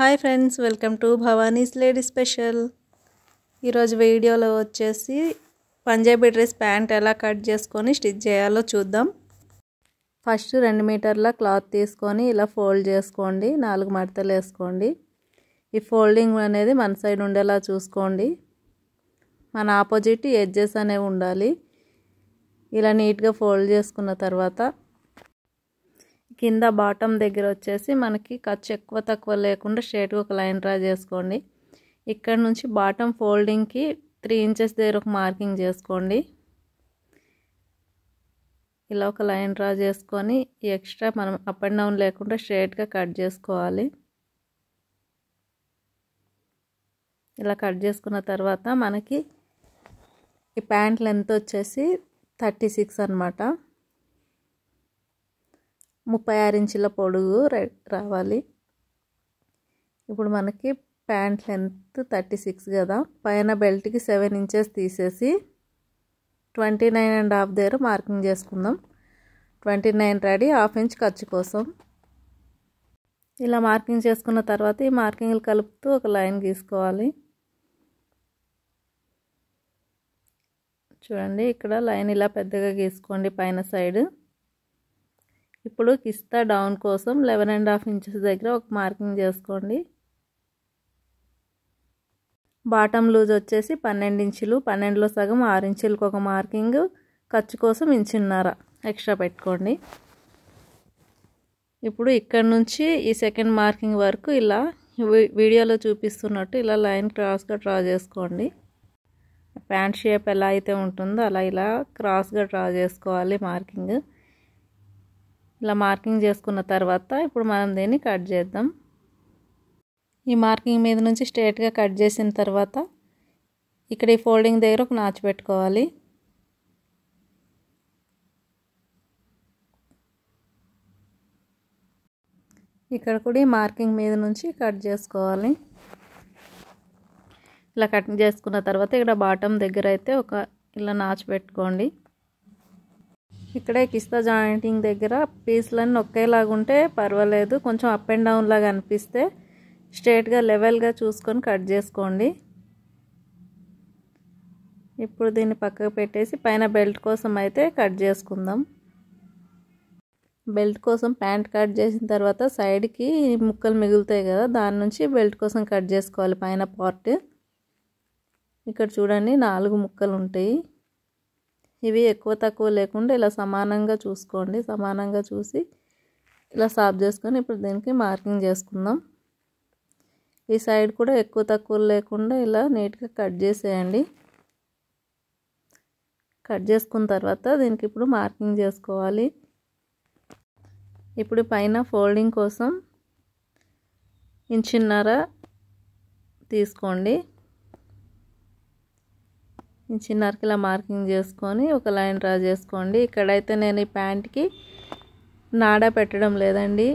hi friends welcome to Bhavani's lady special ఈరోజు వీడియోలో వచ్చేసి పంజాబీ డ్రెస్ ప్యాంట్ ఎలా కట్ చేసుకొని స్టిచ్ చేయాలో చూద్దాం ఫస్ట్ రెండు మీటర్ల క్లాత్ తీసుకొని ఇలా ఫోల్డ్ చేసుకోండి నాలుగు మడతలు వేసుకోండి ఈ ఫోల్డింగ్ అనేది మన సైడ్ ఉండేలా చూసుకోండి మన ఆపోజిట్ ఎడ్జెస్ అనేవి ఉండాలి ఇలా నీట్గా ఫోల్డ్ చేసుకున్న తర్వాత కింద బాటమ్ దగ్గర వచ్చేసి మనకి ఖర్చు ఎక్కువ తక్కువ లేకుండా స్ట్రేట్గా ఒక లైన్ డ్రా చేసుకోండి ఇక్కడ నుంచి బాటమ్ ఫోల్డింగ్కి త్రీ ఇంచెస్ దగ్గర ఒక మార్కింగ్ చేసుకోండి ఇలా ఒక లైన్ డ్రా చేసుకొని ఎక్స్ట్రా మనం అప్ అండ్ డౌన్ లేకుండా స్ట్రేట్గా కట్ చేసుకోవాలి ఇలా కట్ చేసుకున్న తర్వాత మనకి ఈ ప్యాంట్ లెంత్ వచ్చేసి థర్టీ సిక్స్ అనమాట ముప్పై ఆరు ఇంచుల పొడుగు రావాలి ఇప్పుడు మనకి ప్యాంట్ లెంత్ థర్టీ సిక్స్ కదా పైన బెల్ట్కి సెవెన్ ఇంచెస్ తీసేసి ట్వంటీ నైన్ అండ్ హాఫ్ దగ్గర మార్కింగ్ చేసుకుందాం twenty nine ready half inch ఖర్చు కోసం ఇలా మార్కింగ్ చేసుకున్న తర్వాత ఈ మార్కింగ్లు కలుపుతూ ఒక లైన్ గీసుకోవాలి చూడండి ఇక్కడ లైన్ ఇలా పెద్దగా గీసుకోండి పైన సైడ్ ఇప్పుడు కిస్తా డౌన్ కోసం లెవెన్ అండ్ హాఫ్ ఇంచెస్ దగ్గర ఒక మార్కింగ్ చేసుకోండి బాటమ్ లూజ్ వచ్చేసి పన్నెండు ఇంచులు పన్నెండులో సగం ఆరు ఇంచులకు ఒక మార్కింగ్ ఖర్చు కోసం ఇంచున్నర ఎక్స్ట్రా పెట్టుకోండి ఇప్పుడు ఇక్కడ నుంచి ఈ సెకండ్ మార్కింగ్ వరకు ఇలా వీడియోలో చూపిస్తున్నట్టు ఇలా లైన్ క్రాస్గా డ్రా చేసుకోండి ప్యాంట్ షేప్ ఎలా అయితే ఉంటుందో అలా ఇలా క్రాస్గా డ్రా చేసుకోవాలి మార్కింగ్ ఇలా మార్కింగ్ చేసుకున్న తర్వాత ఇప్పుడు మనం దీన్ని కట్ చేద్దాం ఈ మార్కింగ్ మీద నుంచి స్ట్రేట్గా కట్ చేసిన తర్వాత ఇక్కడ ఈ ఫోల్డింగ్ దగ్గర ఒక నాచు పెట్టుకోవాలి ఇక్కడ కూడా ఈ మార్కింగ్ మీద నుంచి కట్ చేసుకోవాలి ఇలా కట్ చేసుకున్న తర్వాత ఇక్కడ బాటమ్ దగ్గర అయితే ఒక ఇలా నాచు పెట్టుకోండి ఇక్కడే కిస్తా జాయింటింగ్ దగ్గర పీస్లన్నీ ఒకేలాగా ఉంటే పర్వాలేదు కొంచెం అప్ అండ్ డౌన్ లాగా అనిపిస్తే స్ట్రేట్గా లెవెల్గా చూసుకొని కట్ చేసుకోండి ఇప్పుడు దీన్ని పక్కకు పెట్టేసి పైన బెల్ట్ కోసం అయితే కట్ చేసుకుందాం బెల్ట్ కోసం ప్యాంట్ కట్ చేసిన తర్వాత సైడ్కి ముక్కలు మిగులుతాయి కదా దాని నుంచి బెల్ట్ కోసం కట్ చేసుకోవాలి పైన పార్ట్ ఇక్కడ చూడండి నాలుగు ముక్కలు ఉంటాయి ఇవి ఎక్కువ తక్కువ లేకుండా ఇలా సమానంగా చూసుకోండి సమానంగా చూసి ఇలా సాఫ్ చేసుకొని ఇప్పుడు దీనికి మార్కింగ్ చేసుకుందాం ఈ సైడ్ కూడా ఎక్కువ తక్కువ లేకుండా ఇలా నీట్గా కట్ చేసేయండి కట్ చేసుకున్న తర్వాత దీనికి ఇప్పుడు మార్కింగ్ చేసుకోవాలి ఇప్పుడు పైన ఫోల్డింగ్ కోసం ఇంచున్నర తీసుకోండి చిన్న అరకిలా మార్కింగ్ చేసుకొని ఒక లైన్ డ్రా చేసుకోండి ఇక్కడైతే నేను ఈ ప్యాంట్కి నాడా పెట్టడం లేదండి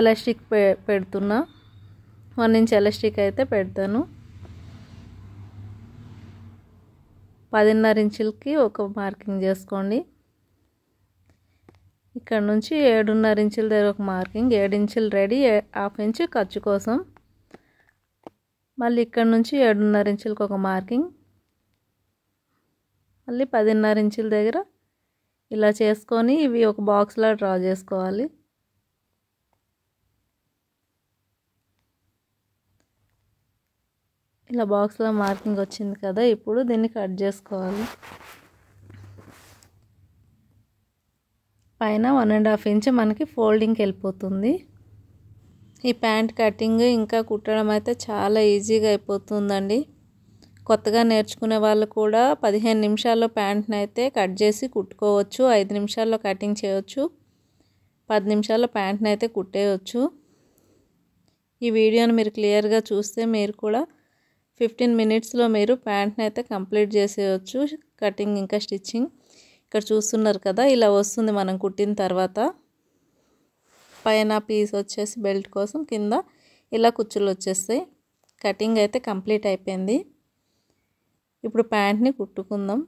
ఎలాస్టిక్ పె పెడుతున్నా వన్ ఇంచ్ ఎలాస్టిక్ అయితే పెడతాను పదిన్నర ఇంచులకి ఒక మార్కింగ్ చేసుకోండి ఇక్కడ నుంచి ఏడున్నర ఇంచుల దగ్గర ఒక మార్కింగ్ ఏడు ఇంచులు రెడీ హాఫ్ ఇంచు ఖర్చు కోసం మళ్ళీ ఇక్కడ నుంచి ఏడున్నర ఇంచులకు ఒక మార్కింగ్ మళ్ళీ పదిన్నర ఇంచుల దగ్గర ఇలా చేసుకొని ఇవి ఒక బాక్స్లో డ్రా చేసుకోవాలి ఇలా బాక్స్లో మార్కింగ్ వచ్చింది కదా ఇప్పుడు దీన్ని కట్ చేసుకోవాలి పైన వన్ అండ్ హాఫ్ ఇంచ్ మనకి ఫోల్డింగ్కి వెళ్ళిపోతుంది ఈ ప్యాంట్ కటింగ్ ఇంకా కుట్టడం అయితే చాలా ఈజీగా అయిపోతుందండి కొత్తగా నేర్చుకునే వాళ్ళు కూడా పదిహేను నిమిషాల్లో ప్యాంట్ని అయితే కట్ చేసి కుట్టుకోవచ్చు ఐదు నిమిషాల్లో కటింగ్ చేయవచ్చు పది నిమిషాల్లో ప్యాంట్ని అయితే కుట్టేయచ్చు ఈ వీడియోని మీరు క్లియర్గా చూస్తే మీరు కూడా ఫిఫ్టీన్ మినిట్స్లో మీరు ప్యాంట్ని అయితే కంప్లీట్ చేసేయచ్చు కటింగ్ ఇంకా స్టిచ్చింగ్ ఇక్కడ చూస్తున్నారు కదా ఇలా వస్తుంది మనం కుట్టిన తర్వాత పైన పీస్ వచ్చేసి బెల్ట్ కోసం కింద ఇలా కుచ్చులు వచ్చేస్తాయి కటింగ్ అయితే కంప్లీట్ అయిపోయింది ఇప్పుడు ప్యాంట్ని కుట్టుకుందాం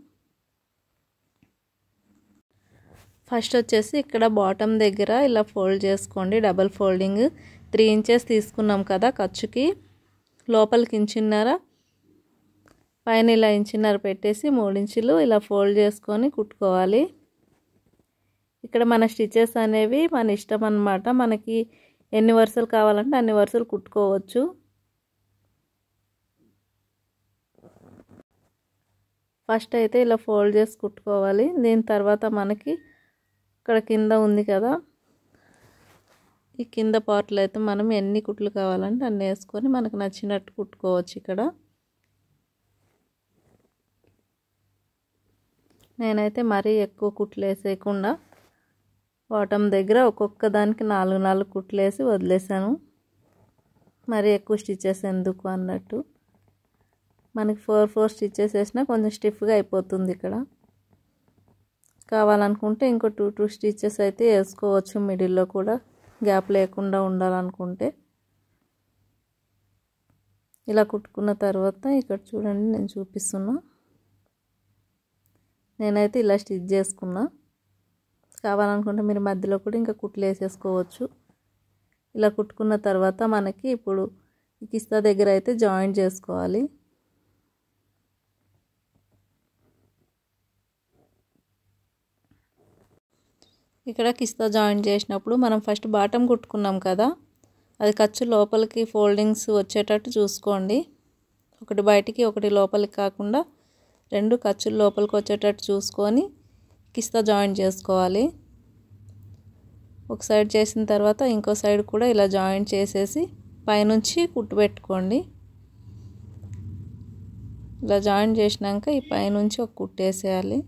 ఫస్ట్ వచ్చేసి ఇక్కడ బాటమ్ దగ్గర ఇలా ఫోల్డ్ చేసుకోండి డబల్ ఫోల్డింగ్ త్రీ ఇంచెస్ తీసుకున్నాం కదా ఖర్చుకి లోపలికి ఇంచున్నర పైన ఇలా ఇంచున్నర పెట్టేసి మూడించులు ఇలా ఫోల్డ్ చేసుకొని కుట్టుకోవాలి ఇక్కడ మన స్టిచెస్ అనేవి మన ఇష్టం అనమాట మనకి ఎన్ని వరుసలు కావాలంటే అన్ని వరుసలు కుట్టుకోవచ్చు ఫస్ట్ అయితే ఇలా ఫోల్డ్ చేసి కుట్టుకోవాలి దీని తర్వాత మనకి ఇక్కడ కింద ఉంది కదా ఈ కింద పార్ట్లు అయితే మనం ఎన్ని కుట్లు కావాలంటే అన్నీ వేసుకొని మనకు నచ్చినట్టు కుట్టుకోవచ్చు ఇక్కడ నేనైతే మరీ ఎక్కువ కుట్లు వేసేయకుండా బాటం దగ్గర ఒక్కొక్క దానికి నాలుగు నాలుగు కుట్లు వేసి వదిలేసాను మరీ ఎక్కువ స్టిచ్చెస్ ఎందుకు అన్నట్టు మనకి ఫోర్ ఫోర్ స్టిచ్చెస్ వేసినా కొంచెం స్టిఫ్గా అయిపోతుంది ఇక్కడ కావాలనుకుంటే ఇంకో టూ టూ స్టిచ్చెస్ అయితే వేసుకోవచ్చు మిడిల్లో కూడా గ్యాప్ లేకుండా ఉండాలనుకుంటే ఇలా కుట్టుకున్న తర్వాత ఇక్కడ చూడండి నేను చూపిస్తున్నా నేనైతే ఇలా స్టిచ్ చేసుకున్నా కావాలనుకుంటే మీరు మధ్యలో కూడా ఇంకా కుట్లు వేసేసుకోవచ్చు ఇలా కుట్టుకున్న తర్వాత మనకి ఇప్పుడు కిస్తా దగ్గర అయితే జాయింట్ చేసుకోవాలి ఇక్కడ కిస్తా జాయింట్ చేసినప్పుడు మనం ఫస్ట్ బాటం కుట్టుకున్నాం కదా అది ఖర్చు లోపలికి ఫోల్డింగ్స్ వచ్చేటట్టు చూసుకోండి ఒకటి బయటికి ఒకటి లోపలికి కాకుండా రెండు ఖర్చులు లోపలికి వచ్చేటట్టు చూసుకొని కిస్తా జాయింట్ చేసుకోవాలి ఒక సైడ్ చేసిన తర్వాత ఇంకో సైడ్ కూడా ఇలా జాయింట్ చేసేసి పైనుంచి కుట్టు పెట్టుకోండి ఇలా జాయింట్ చేసినాక ఈ పైనుంచి ఒక కుట్టేసేయాలి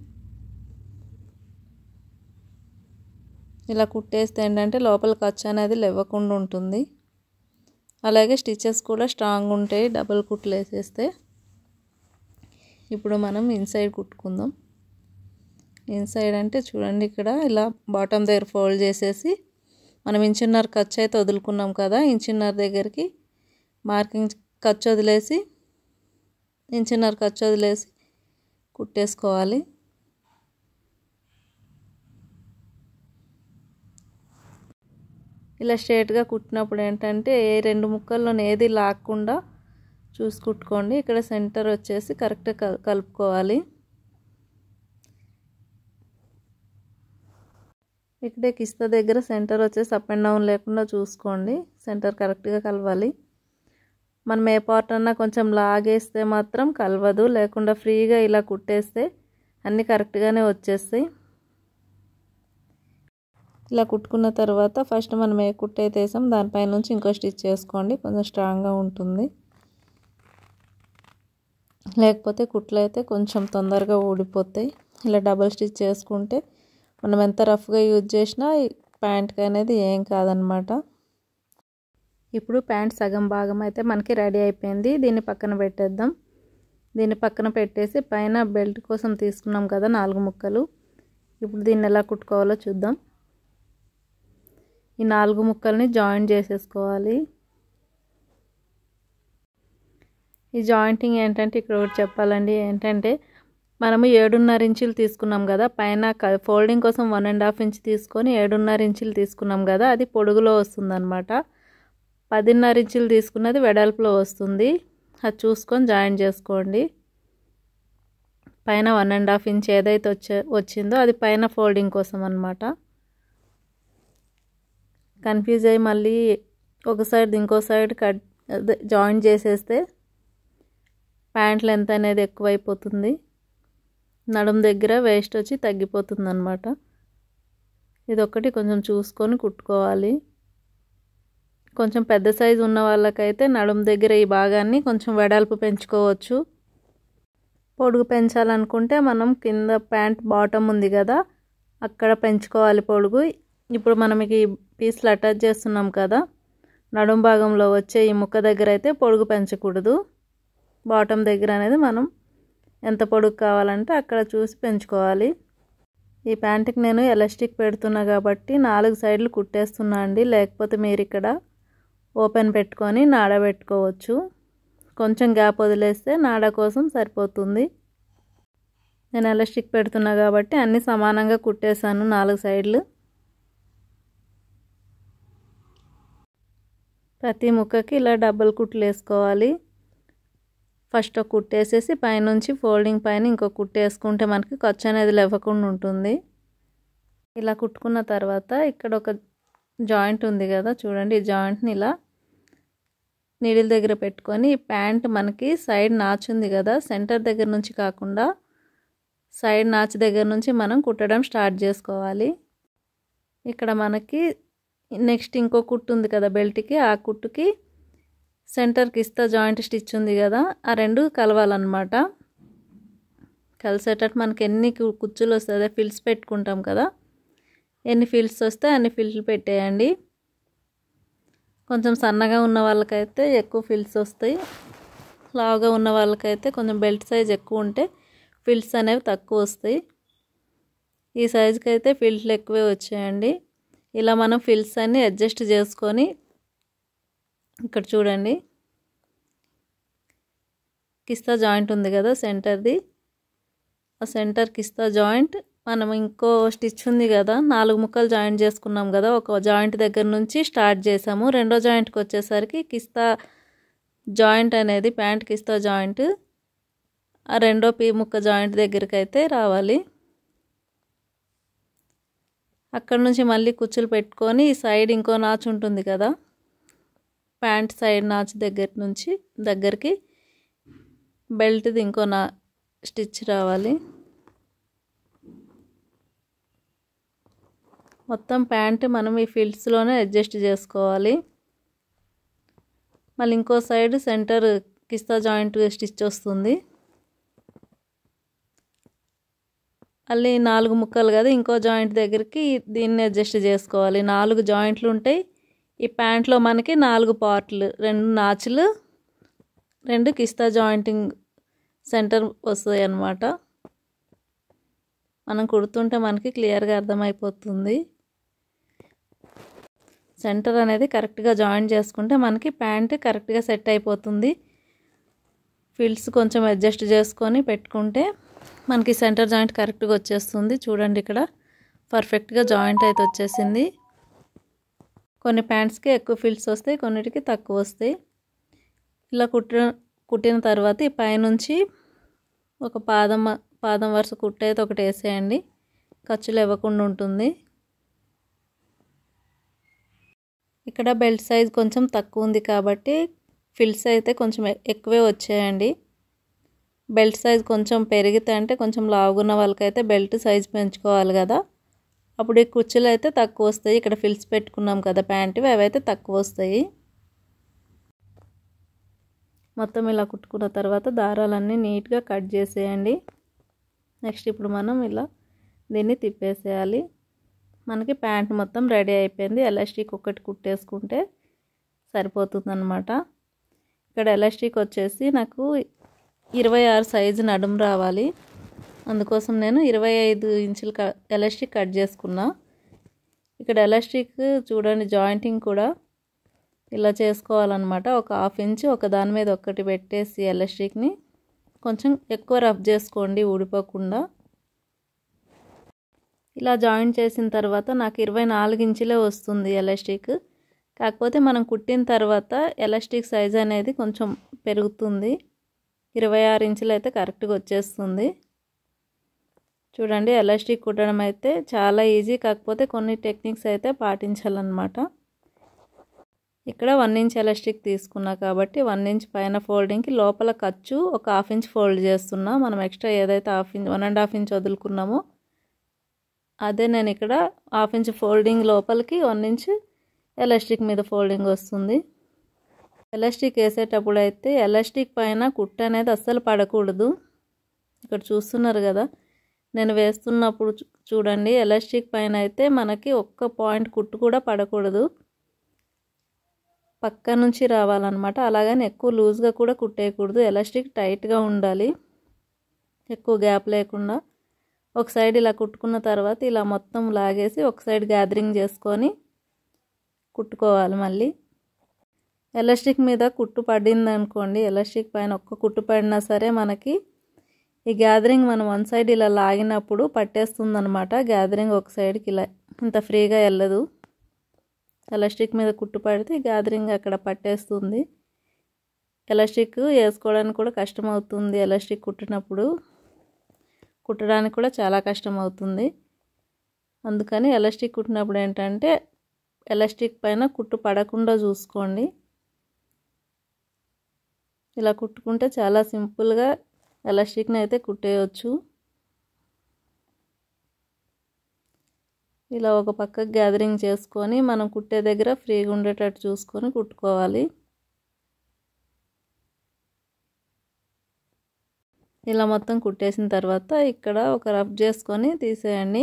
ఇలా కుట్టేస్తే ఏంటంటే లోపల ఖర్చు అనేది లేవకుండా ఉంటుంది అలాగే స్టిచెస్ కూడా స్ట్రాంగ్ ఉంటాయి డబుల్ కుట్లు వేసేస్తే ఇప్పుడు మనం ఇన్సైడ్ కుట్టుకుందాం ఇన్సైడ్ అంటే చూడండి ఇక్కడ ఇలా బాటమ్ దగ్గర ఫోల్డ్ చేసేసి మనం ఇంచున్నర ఖర్చు అయితే వదులుకున్నాం కదా ఇంచున్నర దగ్గరికి మార్కింగ్ ఖర్చు వదిలేసి ఇంచున్నర ఖర్చు వదిలేసి కుట్టేసుకోవాలి ఇలా స్ట్రేట్గా కుట్టినప్పుడు ఏంటంటే ఏ రెండు ముక్కల్లోనే ఏది లాక్కుండా చూసి కుట్టుకోండి ఇక్కడ సెంటర్ వచ్చేసి కరెక్ట్గా కలుపుకోవాలి ఇక్కడ కిస్తా దగ్గర సెంటర్ వచ్చేసి అప్ అండ్ డౌన్ లేకుండా చూసుకోండి సెంటర్ కరెక్ట్గా కలవాలి మనం ఏ పార్ట్ అన్నా కొంచెం లాగేస్తే మాత్రం కలవదు లేకుండా ఫ్రీగా ఇలా కుట్టేస్తే అన్నీ కరెక్ట్గానే వచ్చేస్తాయి ఇలా కుట్టుకున్న తర్వాత ఫస్ట్ మనం ఏ కుట్టే తీసాం వేసాం దానిపైనుంచి ఇంకో స్టిచ్ చేసుకోండి కొంచెం స్ట్రాంగ్గా ఉంటుంది లేకపోతే కుట్లు అయితే కొంచెం తొందరగా ఊడిపోతాయి ఇలా డబల్ స్టిచ్ చేసుకుంటే మనం ఎంత రఫ్గా యూజ్ చేసినా ప్యాంట్కి అనేది ఏం కాదనమాట ఇప్పుడు ప్యాంట్ సగం భాగం అయితే మనకి రెడీ అయిపోయింది దీన్ని పక్కన పెట్టేద్దాం దీన్ని పక్కన పెట్టేసి పైన బెల్ట్ కోసం తీసుకున్నాం కదా నాలుగు ముక్కలు ఇప్పుడు దీన్ని ఎలా కుట్టుకోవాలో చూద్దాం ఈ నాలుగు ముక్కల్ని జాయింట్ చేసేసుకోవాలి ఈ జాయింటింగ్ ఏంటంటే ఇక్కడ ఒకటి చెప్పాలండి ఏంటంటే మనము ఏడున్నర ఇంచులు తీసుకున్నాం కదా పైన ఫోల్డింగ్ కోసం వన్ అండ్ హాఫ్ ఇంచ్ తీసుకొని ఏడున్నర ఇంచులు తీసుకున్నాం కదా అది పొడుగులో వస్తుందనమాట పదిన్నర ఇంచులు తీసుకున్నది వెడల్పులో వస్తుంది అది చూసుకొని జాయిన్ చేసుకోండి పైన వన్ అండ్ హాఫ్ ఇంచ్ ఏదైతే వచ్చే వచ్చిందో అది పైన ఫోల్డింగ్ కోసం అనమాట కన్ఫ్యూజ్ అయ్యి మళ్ళీ ఒక సైడ్ ఇంకో సైడ్ కట్ జాయిన్ చేసేస్తే ప్యాంట్ లెంత్ అనేది ఎక్కువైపోతుంది నడుం దగ్గర వేస్ట్ వచ్చి తగ్గిపోతుంది అనమాట ఇదొక్కటి కొంచెం చూసుకొని కుట్టుకోవాలి కొంచెం పెద్ద సైజు ఉన్న వాళ్ళకైతే నడుం దగ్గర ఈ భాగాన్ని కొంచెం వెడల్పు పెంచుకోవచ్చు పొడుగు పెంచాలనుకుంటే మనం కింద ప్యాంట్ బాటమ్ ఉంది కదా అక్కడ పెంచుకోవాలి పొడుగు ఇప్పుడు ఈ పీసులు అటాచ్ చేస్తున్నాం కదా నడుం భాగంలో వచ్చే ఈ ముక్క దగ్గర అయితే పొడుగు పెంచకూడదు బాటమ్ దగ్గర అనేది మనం ఎంత పొడుగు కావాలంటే అక్కడ చూసి పెంచుకోవాలి ఈ ప్యాంటుకి నేను ఎలాస్టిక్ పెడుతున్నా కాబట్టి నాలుగు సైడ్లు కుట్టేస్తున్నా అండి లేకపోతే మీరు ఇక్కడ ఓపెన్ పెట్టుకొని నాడ పెట్టుకోవచ్చు కొంచెం గ్యాప్ వదిలేస్తే నాడ కోసం సరిపోతుంది నేను ఎలాస్టిక్ పెడుతున్నా కాబట్టి అన్నీ సమానంగా కుట్టేశాను నాలుగు సైడ్లు ప్రతి ముక్కకి ఇలా డబ్బుల్ కుట్లు వేసుకోవాలి ఫస్ట్ ఒక కుట్టు వేసేసి పైనుంచి ఫోల్డింగ్ పైన ఇంకో కుట్టు వేసుకుంటే మనకి ఖర్చు అనేది లేవకుండా ఉంటుంది ఇలా కుట్టుకున్న తర్వాత ఇక్కడ ఒక జాయింట్ ఉంది కదా చూడండి ఈ జాయింట్ని ఇలా నీడిల్ దగ్గర పెట్టుకొని ప్యాంట్ మనకి సైడ్ నాచ్ ఉంది కదా సెంటర్ దగ్గర నుంచి కాకుండా సైడ్ నాచ్ దగ్గర నుంచి మనం కుట్టడం స్టార్ట్ చేసుకోవాలి ఇక్కడ మనకి నెక్స్ట్ ఇంకో కుట్టు ఉంది కదా బెల్ట్కి ఆ కుట్టుకి సెంటర్కి ఇస్తా జాయింట్ స్టిచ్ ఉంది కదా ఆ రెండు కలవాలన్నమాట కలిసేటట్టు మనకి ఎన్ని కుచ్చులు వస్తుంది ఫిల్స్ పెట్టుకుంటాం కదా ఎన్ని ఫిల్స్ వస్తే అన్ని ఫిల్స్ పెట్టేయండి కొంచెం సన్నగా ఉన్న వాళ్ళకైతే ఎక్కువ ఫిల్స్ వస్తాయి లావుగా ఉన్న వాళ్ళకైతే కొంచెం బెల్ట్ సైజ్ ఎక్కువ ఉంటే ఫిల్స్ అనేవి తక్కువ వస్తాయి ఈ సైజుకి అయితే ఫిల్ట్లు ఎక్కువే వచ్చాయండి ఇలా మనం ఫిల్స్ అన్ని అడ్జస్ట్ చేసుకొని ఇక్కడ చూడండి కిస్తా జాయింట్ ఉంది కదా సెంటర్ది ఆ సెంటర్ కిస్తా జాయింట్ మనం ఇంకో స్టిచ్ ఉంది కదా నాలుగు ముక్కలు జాయింట్ చేసుకున్నాం కదా ఒక జాయింట్ దగ్గర నుంచి స్టార్ట్ చేసాము రెండో జాయింట్కి వచ్చేసరికి కిస్తా జాయింట్ అనేది ప్యాంట్ కిస్తా జాయింట్ ఆ రెండో పీ ముక్క జాయింట్ దగ్గరికి అయితే రావాలి అక్కడ నుంచి మళ్ళీ కుచ్చులు పెట్టుకొని ఈ సైడ్ ఇంకో నాచు ఉంటుంది కదా ప్యాంట్ సైడ్ నాచు దగ్గర నుంచి దగ్గరికి బెల్ట్ది ఇంకో నా స్టిచ్ రావాలి మొత్తం ప్యాంట్ మనం ఈ ఫీల్డ్స్లోనే అడ్జస్ట్ చేసుకోవాలి మళ్ళీ ఇంకో సైడ్ సెంటర్ కిస్తా జాయింట్ స్టిచ్ వస్తుంది మళ్ళీ నాలుగు ముక్కలు కదా ఇంకో జాయింట్ దగ్గరికి దీన్ని అడ్జస్ట్ చేసుకోవాలి నాలుగు జాయింట్లు ఉంటాయి ఈ ప్యాంట్లో మనకి నాలుగు పార్ట్లు రెండు నాచులు రెండు కిస్తా జాయింటింగ్ సెంటర్ వస్తాయి అన్నమాట మనం కుడుతుంటే మనకి క్లియర్గా అర్థమైపోతుంది సెంటర్ అనేది కరెక్ట్గా జాయింట్ చేసుకుంటే మనకి ప్యాంట్ కరెక్ట్గా సెట్ అయిపోతుంది ఫిల్స్ కొంచెం అడ్జస్ట్ చేసుకొని పెట్టుకుంటే మనకి సెంటర్ జాయింట్ కరెక్ట్గా వచ్చేస్తుంది చూడండి ఇక్కడ పర్ఫెక్ట్గా జాయింట్ అయితే వచ్చేసింది కొన్ని ప్యాంట్స్కి ఎక్కువ ఫిల్స్ వస్తాయి కొన్నిటికి తక్కువ వస్తాయి ఇలా కుట్టిన కుట్టిన తర్వాత ఈ పైనుంచి ఒక పాదం పాదం వరుస కుట్టయితే అయితే ఒకటి వేసేయండి ఖర్చులు ఇవ్వకుండా ఉంటుంది ఇక్కడ బెల్ట్ సైజ్ కొంచెం తక్కువ ఉంది కాబట్టి ఫిల్స్ అయితే కొంచెం ఎక్కువే వచ్చాయండి బెల్ట్ సైజ్ కొంచెం పెరిగితే అంటే కొంచెం లావుగున్న వాళ్ళకైతే బెల్ట్ సైజ్ పెంచుకోవాలి కదా అప్పుడు ఈ కుర్చీలు అయితే తక్కువ వస్తాయి ఇక్కడ ఫిల్స్ పెట్టుకున్నాం కదా ప్యాంటువి అవైతే తక్కువ వస్తాయి మొత్తం ఇలా కుట్టుకున్న తర్వాత దారాలన్నీ నీట్గా కట్ చేసేయండి నెక్స్ట్ ఇప్పుడు మనం ఇలా దీన్ని తిప్పేసేయాలి మనకి ప్యాంట్ మొత్తం రెడీ అయిపోయింది ఎలాస్టిక్ ఒకటి కుట్టేసుకుంటే సరిపోతుందన్నమాట ఇక్కడ ఎలాస్టిక్ వచ్చేసి నాకు ఇరవై ఆరు సైజు నడుము రావాలి అందుకోసం నేను ఇరవై ఐదు ఇంచులు ఎలాస్టిక్ కట్ చేసుకున్నా ఇక్కడ ఎలాస్టిక్ చూడండి జాయింటింగ్ కూడా ఇలా చేసుకోవాలన్నమాట ఒక హాఫ్ ఇంచ్ ఒక దాని మీద ఒక్కటి పెట్టేసి ఎలాస్టిక్ని కొంచెం ఎక్కువ రఫ్ చేసుకోండి ఊడిపోకుండా ఇలా జాయిన్ చేసిన తర్వాత నాకు ఇరవై నాలుగు ఇంచులే వస్తుంది ఎలాస్టిక్ కాకపోతే మనం కుట్టిన తర్వాత ఎలాస్టిక్ సైజ్ అనేది కొంచెం పెరుగుతుంది ఇరవై ఆరు ఇంచులు అయితే కరెక్ట్గా వచ్చేస్తుంది చూడండి ఎలాస్టిక్ కుట్టడం అయితే చాలా ఈజీ కాకపోతే కొన్ని టెక్నిక్స్ అయితే పాటించాలన్నమాట ఇక్కడ వన్ ఇంచ్ ఎలాస్టిక్ తీసుకున్నా కాబట్టి వన్ ఇంచ్ పైన ఫోల్డింగ్కి లోపల ఖర్చు ఒక హాఫ్ ఇంచ్ ఫోల్డ్ చేస్తున్నా మనం ఎక్స్ట్రా ఏదైతే half inch one and half inch వదులుకున్నామో అదే నేను ఇక్కడ హాఫ్ ఇంచ్ ఫోల్డింగ్ లోపలికి వన్ ఇంచ్ ఎలాస్టిక్ మీద ఫోల్డింగ్ వస్తుంది ఎలాస్టిక్ వేసేటప్పుడు అయితే ఎలాస్టిక్ పైన కుట్ట అనేది అస్సలు పడకూడదు ఇక్కడ చూస్తున్నారు కదా నేను వేస్తున్నప్పుడు చూడండి ఎలాస్టిక్ పైన అయితే మనకి ఒక్క పాయింట్ కుట్టు కూడా పడకూడదు పక్క నుంచి రావాలన్నమాట అలాగని ఎక్కువ లూజ్గా కూడా కుట్టేయకూడదు ఎలాస్టిక్ టైట్గా ఉండాలి ఎక్కువ గ్యాప్ లేకుండా ఒక సైడ్ ఇలా కుట్టుకున్న తర్వాత ఇలా మొత్తం లాగేసి ఒక సైడ్ గ్యాదరింగ్ చేసుకొని కుట్టుకోవాలి మళ్ళీ ఎలస్టిక్ మీద కుట్టు పడింది అనుకోండి ఎలస్టిక్ పైన ఒక్క కుట్టు పడినా సరే మనకి ఈ గ్యాదరింగ్ మనం వన్ సైడ్ ఇలా లాగినప్పుడు పట్టేస్తుంది అనమాట గ్యాదరింగ్ ఒక సైడ్కి ఇలా ఇంత ఫ్రీగా వెళ్ళదు ఎలస్టిక్ మీద కుట్టు పడితే గ్యాదరింగ్ అక్కడ పట్టేస్తుంది ఎలస్టిక్ వేసుకోవడానికి కూడా కష్టం అవుతుంది ఎలాస్టిక్ కుట్టినప్పుడు కుట్టడానికి కూడా చాలా కష్టం అవుతుంది అందుకని ఎలస్టిక్ కుట్టినప్పుడు ఏంటంటే ఎలస్టిక్ పైన కుట్టు పడకుండా చూసుకోండి ఇలా కుట్టుకుంటే చాలా సింపుల్గా ఎలాస్టిక్ని అయితే కుట్టేయచ్చు ఇలా ఒక పక్క గ్యాదరింగ్ చేసుకొని మనం కుట్టే దగ్గర ఫ్రీగా ఉండేటట్టు చూసుకొని కుట్టుకోవాలి ఇలా మొత్తం కుట్టేసిన తర్వాత ఇక్కడ ఒక రబ్ చేసుకొని తీసేయండి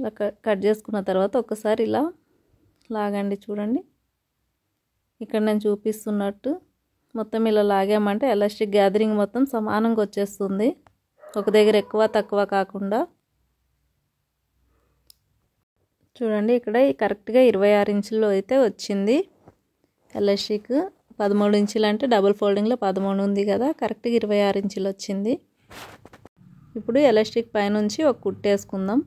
ఇలా కట్ చేసుకున్న తర్వాత ఒకసారి ఇలా లాగండి చూడండి ఇక్కడ నేను చూపిస్తున్నట్టు మొత్తం ఇలా లాగామంటే ఎలాస్టిక్ గ్యాదరింగ్ మొత్తం సమానంగా వచ్చేస్తుంది ఒక దగ్గర ఎక్కువ తక్కువ కాకుండా చూడండి ఇక్కడ కరెక్ట్గా ఇరవై ఆరు ఇంచుల్లో అయితే వచ్చింది ఎల్ఎస్టిక్ పదమూడు ఇంచులు అంటే డబుల్ ఫోల్డింగ్లో పదమూడు ఉంది కదా కరెక్ట్గా ఇరవై ఆరు ఇంచులు వచ్చింది ఇప్పుడు ఎలాస్టిక్ పైనుంచి ఒక కుట్టేసుకుందాం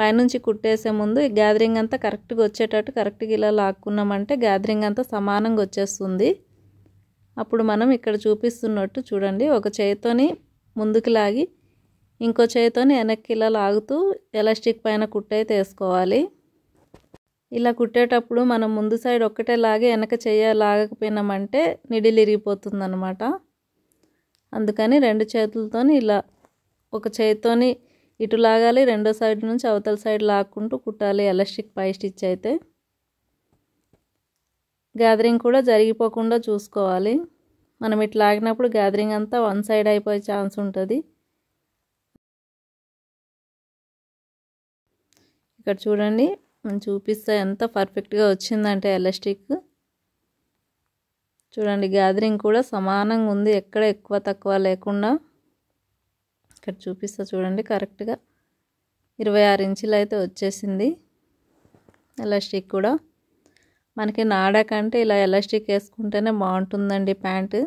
పైనుంచి కుట్టేసే ముందు ఈ గ్యాదరింగ్ అంతా కరెక్ట్గా వచ్చేటట్టు కరెక్ట్గా ఇలా లాక్కున్నామంటే గ్యాదరింగ్ అంతా సమానంగా వచ్చేస్తుంది అప్పుడు మనం ఇక్కడ చూపిస్తున్నట్టు చూడండి ఒక చేయితోని ముందుకు లాగి ఇంకో చేయితోని వెనక్కి ఇలా లాగుతూ ఎలాస్టిక్ పైన కుట్టయితే వేసుకోవాలి ఇలా కుట్టేటప్పుడు మనం ముందు సైడ్ ఒక్కటే లాగి వెనక చెయ్య లాగకపోయినామంటే నిడిలిరిగిపోతుందనమాట ఇరిగిపోతుంది అందుకని రెండు చేతులతోని ఇలా ఒక చేయితోని ఇటు లాగాలి రెండో సైడ్ నుంచి అవతల సైడ్ లాక్కుంటూ కుట్టాలి ఎలాస్టిక్ పై స్టిచ్ అయితే గ్యాదరింగ్ కూడా జరిగిపోకుండా చూసుకోవాలి మనం ఇట్లా ఆగినప్పుడు గ్యాదరింగ్ అంతా వన్ సైడ్ అయిపోయే ఛాన్స్ ఉంటుంది ఇక్కడ చూడండి మనం చూపిస్తే ఎంత పర్ఫెక్ట్గా వచ్చిందంటే ఎలాస్టిక్ చూడండి గ్యాదరింగ్ కూడా సమానంగా ఉంది ఎక్కడ ఎక్కువ తక్కువ లేకుండా ఇక్కడ చూపిస్తా చూడండి కరెక్ట్గా ఇరవై ఆరు ఇంచులు అయితే వచ్చేసింది ఎలాస్టిక్ కూడా మనకి నాడా కంటే ఇలా ఎలాస్టిక్ వేసుకుంటేనే బాగుంటుందండి ప్యాంటు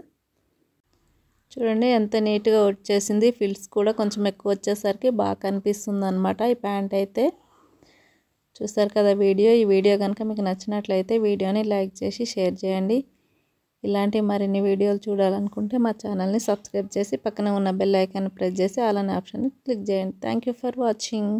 చూడండి ఎంత నీట్గా వచ్చేసింది ఫిల్స్ కూడా కొంచెం ఎక్కువ వచ్చేసరికి బాగా కనిపిస్తుంది అనమాట ఈ ప్యాంట్ అయితే చూసారు కదా వీడియో ఈ వీడియో కనుక మీకు నచ్చినట్లయితే వీడియోని లైక్ చేసి షేర్ చేయండి ఇలాంటి మరిన్ని వీడియోలు చూడాలనుకుంటే మా ఛానల్ని సబ్స్క్రైబ్ చేసి పక్కన ఉన్న బెల్ ఐకాన్ ప్రెస్ చేసి అలానే ఆప్షన్ని క్లిక్ చేయండి థ్యాంక్ ఫర్ వాచింగ్